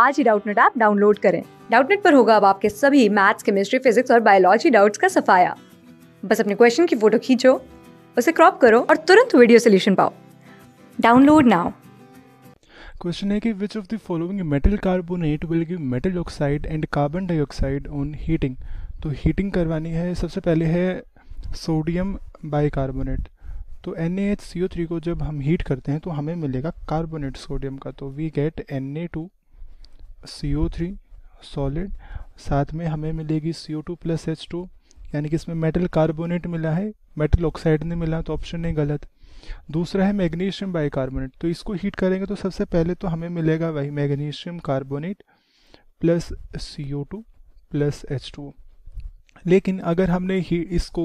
आज ही Doubtnet app download करें डाउटनेट पर होगा अब आपके सभी मैथ्स केमिस्ट्री फिजिक्स और बायोलॉजी डाउट्स का सफाया बस अपने क्वेश्चन की फोटो खींचो उसे क्रॉप करो और तुरंत वीडियो सोल्यूशन पाओ डाउनलोड नाउ क्वेश्चन है कि which of the following metal carbonate will give metal oxide and carbon dioxide on heating तो हीटिंग करवानी है सबसे पहले है सोडियम बाइकार्बोनेट तो N H C O three को जब हम हीट करते हैं तो हमें मिलेगा कार्बोनेट सोडियम का तो we get N A two CO3 solid साथ में हमें मिलेगी CO2 प्लस एच यानी कि इसमें मेटल कार्बोनेट मिला है मेटल ऑक्साइड नहीं मिला तो ऑप्शन नहीं गलत दूसरा है मैग्नीशियम बाइकार्बोनेट तो इसको हीट करेंगे तो सबसे पहले तो हमें मिलेगा वही magnesium carbonate plus C O two plus H two लेकिन अगर हमने ही इसको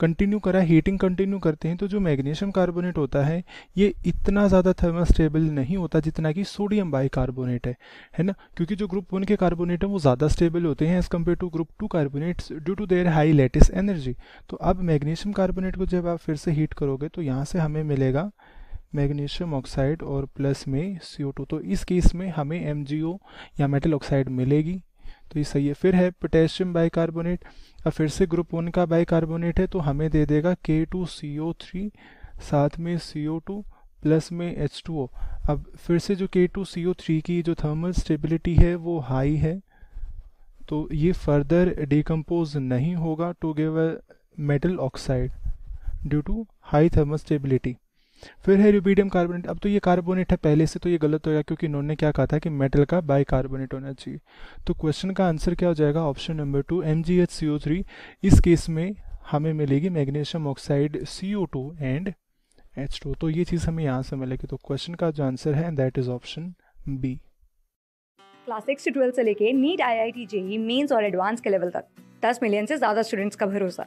कंटिन्यू करा हीटिंग कंटिन्यू करते हैं तो जो मैग्नीशियम कार्बोनेट होता है ये इतना ज़्यादा स्टेबल नहीं होता जितना कि सोडियम बाइकार्बोनेट है है ना क्योंकि जो ग्रुप वन के कार्बोनेट हैं वो ज़्यादा स्टेबल होते हैं as compared to group two carbonates due to their high lattice energy तो अब मैग्नीशियम कार्बोनेट को जब आप फिर से हीट करोगे तो यहाँ से हमें मिलेगा मैग्नीशियम ऑक्साइड और प्लस में सी तो इस केस में हमें एम या मेटल ऑक्साइड मिलेगी तो ये सही है फिर है पोटेशियम बाइकार्बोनेट अब फिर से ग्रुप वन का बाइकार्बोनेट है तो हमें दे देगा के टू सी ओ थ्री साथ में सी ओ टू प्लस में एच टू ओ अब फिर से जो के टू सी ओ थ्री की जो थर्मल स्टेबिलिटी है वो हाई है तो ये फर्दर डिकम्पोज नहीं होगा to give a metal oxide due to high thermal stability फिर है रूबीडियम कार्बोनेट अब तो ये कार्बोनेट है पहले से तो ये गलत होगा क्योंकि इन्होंने क्या कहा था कि मेटल का बाई कार्बोनेट होना चाहिए तो क्वेश्चन का आंसर क्या हो जाएगा ऑप्शन नंबर टू एम इस केस में हमें मिलेगी magnesium oxide C and H तो ये चीज़ हमें यहाँ से मिलेगी तो क्वेश्चन का जो आंसर है that is option B class six से ट्वेल्थ से लेके NEET I I T JEE mains और एडवांस के लेवल तक 10 मिलियन से ज़्यादा स्टूडेंट्स का भरोसा